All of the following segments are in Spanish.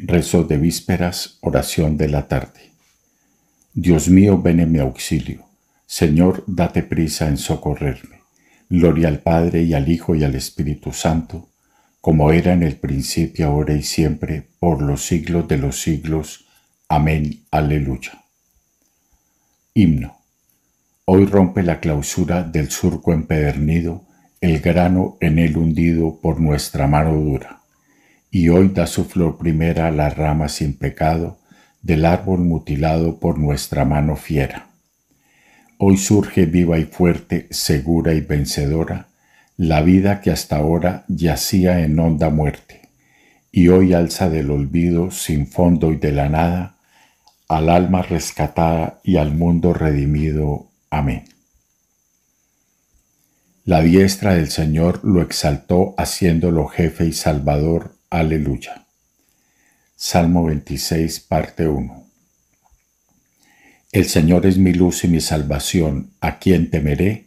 Rezo de vísperas, oración de la tarde. Dios mío, ven en mi auxilio. Señor, date prisa en socorrerme. Gloria al Padre y al Hijo y al Espíritu Santo, como era en el principio, ahora y siempre, por los siglos de los siglos. Amén. Aleluya. Himno. Hoy rompe la clausura del surco empedernido, el grano en él hundido por nuestra mano dura y hoy da su flor primera la rama sin pecado del árbol mutilado por nuestra mano fiera. Hoy surge viva y fuerte, segura y vencedora, la vida que hasta ahora yacía en honda muerte, y hoy alza del olvido sin fondo y de la nada, al alma rescatada y al mundo redimido. Amén. La diestra del Señor lo exaltó haciéndolo jefe y salvador Aleluya. Salmo 26, parte 1. El Señor es mi luz y mi salvación, ¿a quién temeré?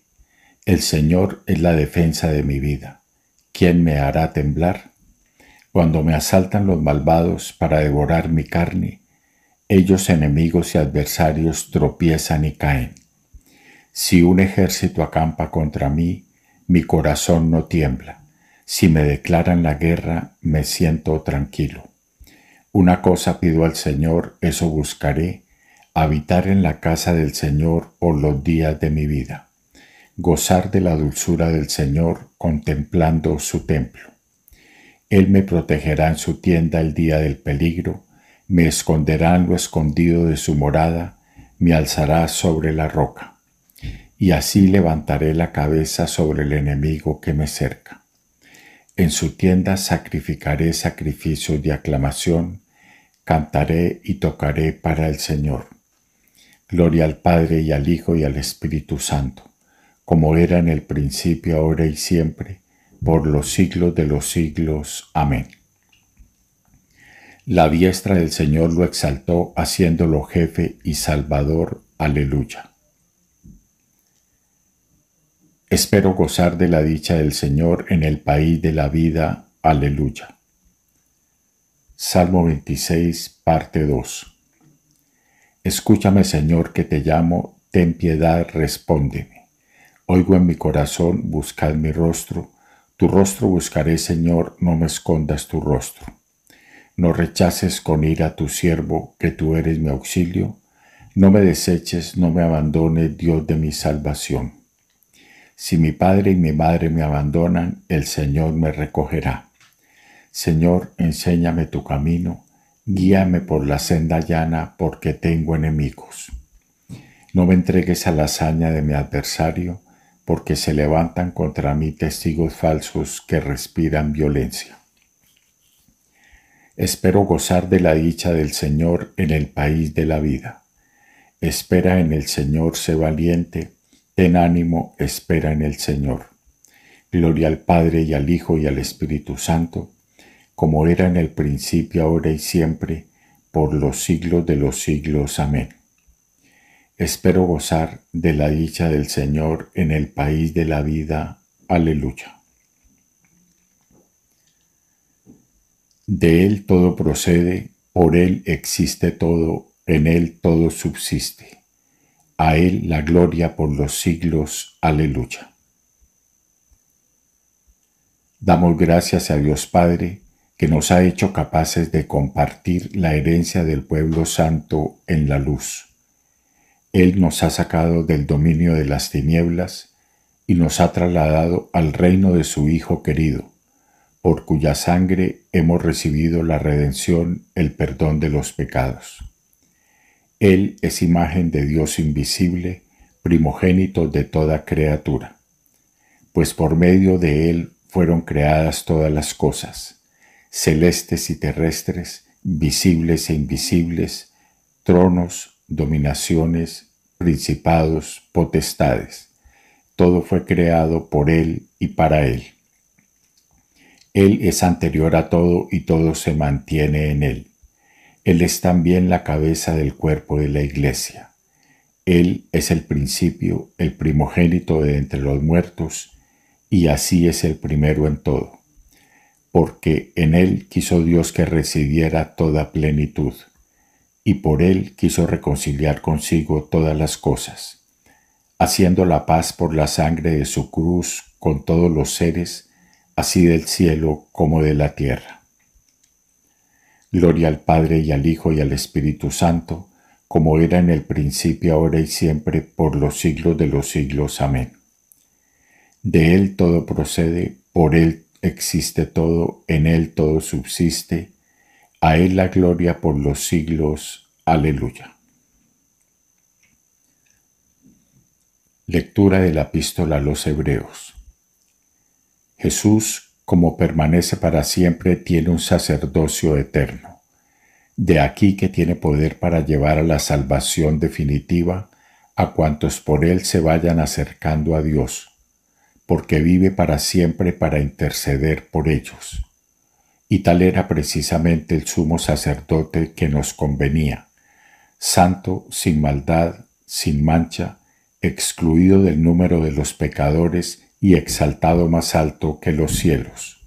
El Señor es la defensa de mi vida, ¿quién me hará temblar? Cuando me asaltan los malvados para devorar mi carne, ellos enemigos y adversarios tropiezan y caen. Si un ejército acampa contra mí, mi corazón no tiembla. Si me declaran la guerra, me siento tranquilo. Una cosa pido al Señor, eso buscaré, habitar en la casa del Señor por los días de mi vida, gozar de la dulzura del Señor contemplando su templo. Él me protegerá en su tienda el día del peligro, me esconderá en lo escondido de su morada, me alzará sobre la roca, y así levantaré la cabeza sobre el enemigo que me cerca. En su tienda sacrificaré sacrificios de aclamación, cantaré y tocaré para el Señor. Gloria al Padre y al Hijo y al Espíritu Santo, como era en el principio, ahora y siempre, por los siglos de los siglos. Amén. La diestra del Señor lo exaltó, haciéndolo jefe y salvador. Aleluya. Espero gozar de la dicha del Señor en el país de la vida. Aleluya. Salmo 26, parte 2. Escúchame, Señor, que te llamo, ten piedad, respóndeme. Oigo en mi corazón, buscad mi rostro. Tu rostro buscaré, Señor, no me escondas tu rostro. No rechaces con ira tu siervo, que tú eres mi auxilio. No me deseches, no me abandones, Dios de mi salvación. Si mi padre y mi madre me abandonan, el Señor me recogerá. Señor, enséñame tu camino, guíame por la senda llana, porque tengo enemigos. No me entregues a la hazaña de mi adversario, porque se levantan contra mí testigos falsos que respiran violencia. Espero gozar de la dicha del Señor en el país de la vida. Espera en el Señor, sé valiente, Ten ánimo, espera en el Señor. Gloria al Padre y al Hijo y al Espíritu Santo, como era en el principio, ahora y siempre, por los siglos de los siglos. Amén. Espero gozar de la dicha del Señor en el país de la vida. Aleluya. De Él todo procede, por Él existe todo, en Él todo subsiste. A Él la gloria por los siglos. Aleluya. Damos gracias a Dios Padre, que nos ha hecho capaces de compartir la herencia del pueblo santo en la luz. Él nos ha sacado del dominio de las tinieblas y nos ha trasladado al reino de su Hijo querido, por cuya sangre hemos recibido la redención, el perdón de los pecados. Él es imagen de Dios invisible, primogénito de toda criatura, pues por medio de Él fueron creadas todas las cosas, celestes y terrestres, visibles e invisibles, tronos, dominaciones, principados, potestades. Todo fue creado por Él y para Él. Él es anterior a todo y todo se mantiene en Él. Él es también la cabeza del cuerpo de la iglesia. Él es el principio, el primogénito de entre los muertos, y así es el primero en todo, porque en Él quiso Dios que residiera toda plenitud, y por Él quiso reconciliar consigo todas las cosas, haciendo la paz por la sangre de su cruz con todos los seres, así del cielo como de la tierra Gloria al Padre y al Hijo y al Espíritu Santo, como era en el principio, ahora y siempre, por los siglos de los siglos. Amén. De Él todo procede, por Él existe todo, en Él todo subsiste, a Él la gloria por los siglos. Aleluya. Lectura de la epístola a los Hebreos. Jesús, como permanece para siempre, tiene un sacerdocio eterno. De aquí que tiene poder para llevar a la salvación definitiva a cuantos por él se vayan acercando a Dios, porque vive para siempre para interceder por ellos. Y tal era precisamente el sumo sacerdote que nos convenía, santo, sin maldad, sin mancha, excluido del número de los pecadores y exaltado más alto que los cielos.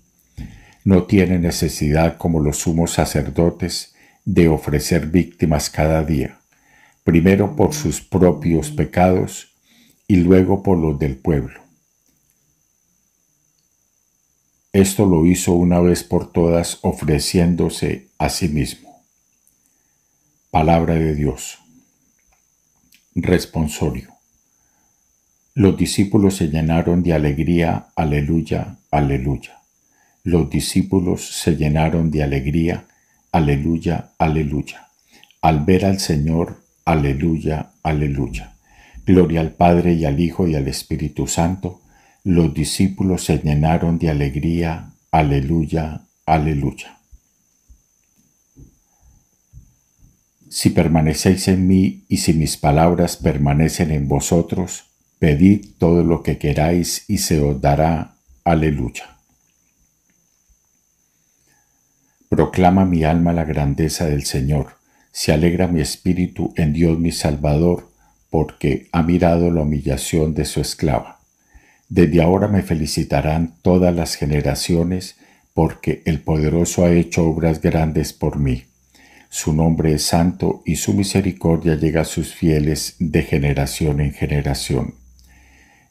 No tiene necesidad como los sumos sacerdotes de ofrecer víctimas cada día, primero por sus propios pecados y luego por los del pueblo. Esto lo hizo una vez por todas ofreciéndose a sí mismo. Palabra de Dios. Responsorio. Los discípulos se llenaron de alegría, aleluya, aleluya. Los discípulos se llenaron de alegría, aleluya, aleluya. Al ver al Señor, aleluya, aleluya. Gloria al Padre y al Hijo y al Espíritu Santo. Los discípulos se llenaron de alegría, aleluya, aleluya. Si permanecéis en mí y si mis palabras permanecen en vosotros, Pedid todo lo que queráis y se os dará. Aleluya. Proclama mi alma la grandeza del Señor. Se alegra mi espíritu en Dios mi Salvador, porque ha mirado la humillación de su esclava. Desde ahora me felicitarán todas las generaciones, porque el poderoso ha hecho obras grandes por mí. Su nombre es santo y su misericordia llega a sus fieles de generación en generación.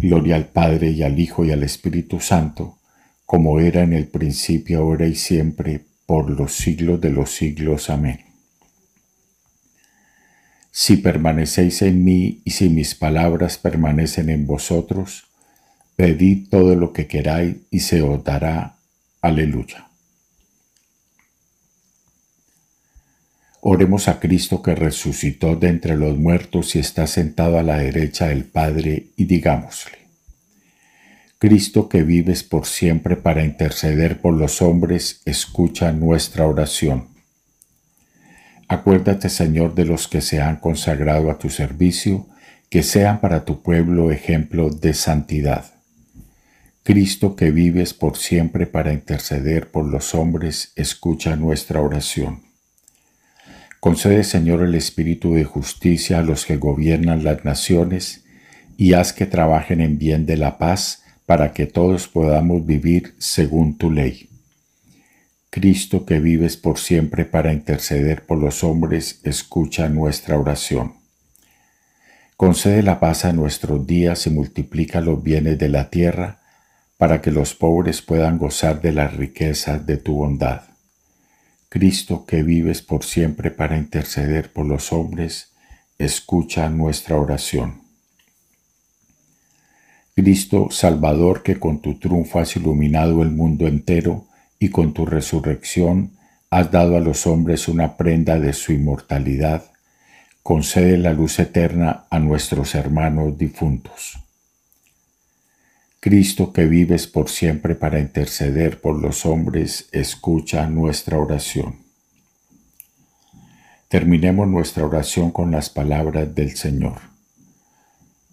Gloria al Padre y al Hijo y al Espíritu Santo, como era en el principio, ahora y siempre, por los siglos de los siglos. Amén. Si permanecéis en mí y si mis palabras permanecen en vosotros, pedid todo lo que queráis y se os dará. Aleluya. Oremos a Cristo que resucitó de entre los muertos y está sentado a la derecha del Padre y digámosle, Cristo que vives por siempre para interceder por los hombres, escucha nuestra oración. Acuérdate, Señor, de los que se han consagrado a tu servicio, que sean para tu pueblo ejemplo de santidad. Cristo que vives por siempre para interceder por los hombres, escucha nuestra oración. Concede, Señor, el espíritu de justicia a los que gobiernan las naciones y haz que trabajen en bien de la paz para que todos podamos vivir según tu ley. Cristo que vives por siempre para interceder por los hombres, escucha nuestra oración. Concede la paz a nuestros días y multiplica los bienes de la tierra, para que los pobres puedan gozar de las riquezas de tu bondad Cristo que vives por siempre para interceder por los hombres, escucha nuestra oración. Cristo Salvador que con tu triunfo has iluminado el mundo entero y con tu resurrección has dado a los hombres una prenda de su inmortalidad, concede la luz eterna a nuestros hermanos difuntos. Cristo que vives por siempre para interceder por los hombres, escucha nuestra oración. Terminemos nuestra oración con las palabras del Señor.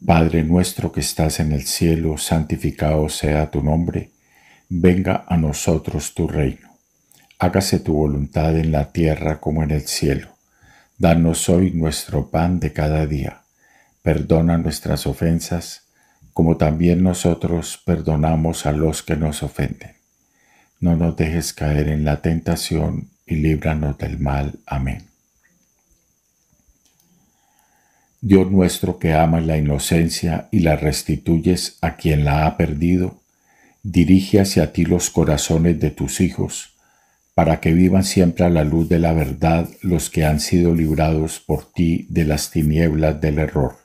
Padre nuestro que estás en el cielo, santificado sea tu nombre, venga a nosotros tu reino, hágase tu voluntad en la tierra como en el cielo. Danos hoy nuestro pan de cada día, perdona nuestras ofensas, como también nosotros perdonamos a los que nos ofenden. No nos dejes caer en la tentación y líbranos del mal. Amén. Dios nuestro que amas la inocencia y la restituyes a quien la ha perdido, dirige hacia ti los corazones de tus hijos, para que vivan siempre a la luz de la verdad los que han sido librados por ti de las tinieblas del error